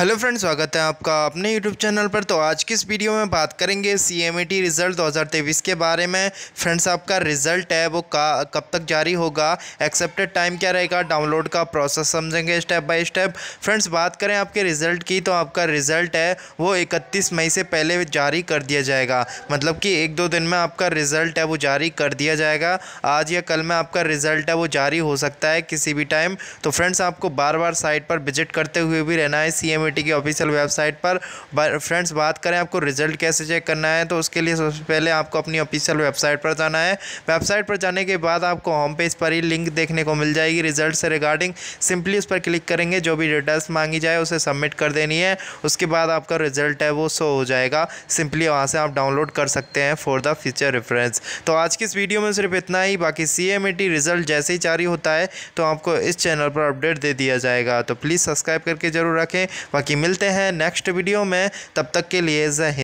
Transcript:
hello friends स्वागत है आपका अपने यूट्यूब चैनल पर तो आज की इस वीडियो में बात करेंगे सी एम रिज़ल्ट 2023 के बारे में फ्रेंड्स आपका रिज़ल्ट है वो का कब तक जारी होगा एक्सेप्टेड टाइम क्या रहेगा डाउनलोड का प्रोसेस समझेंगे स्टेप बाय स्टेप फ्रेंड्स बात करें आपके रिज़ल्ट की तो आपका रिज़ल्ट है वो इकतीस मई से पहले जारी कर दिया जाएगा मतलब कि एक दो दिन में आपका रिज़ल्ट है वो जारी कर दिया जाएगा आज या कल में आपका रिज़ल्ट है वो जारी हो सकता है किसी भी टाइम तो फ्रेंड्स आपको बार बार साइट पर विजिट करते हुए भी रहना है सी कमेटी की ऑफिशियल वेबसाइट पर फ्रेंड्स बात करें आपको रिजल्ट कैसे चेक करना है तो उसके लिए सबसे पहले आपको अपनी ऑफिशियल वेबसाइट पर जाना है वेबसाइट पर जाने के बाद आपको होम पेज पर ही लिंक देखने को मिल जाएगी रिजल्ट से रिगार्डिंग सिंपली उस पर क्लिक करेंगे जो भी डिटेल्स मांगी जाए उसे सबमिट कर देनी है उसके बाद आपका रिजल्ट है वो शो हो जाएगा सिंपली वहाँ से आप डाउनलोड कर सकते हैं फॉर द फ्यूचर रेफरेंस तो आज की इस वीडियो में सिर्फ इतना ही बाकी सी रिजल्ट e जैसे ही जारी होता है तो आपको इस चैनल पर अपडेट दे दिया जाएगा तो प्लीज़ सब्सक्राइब करके ज़रूर रखें बाकी मिलते हैं नेक्स्ट वीडियो में तब तक के लिए जय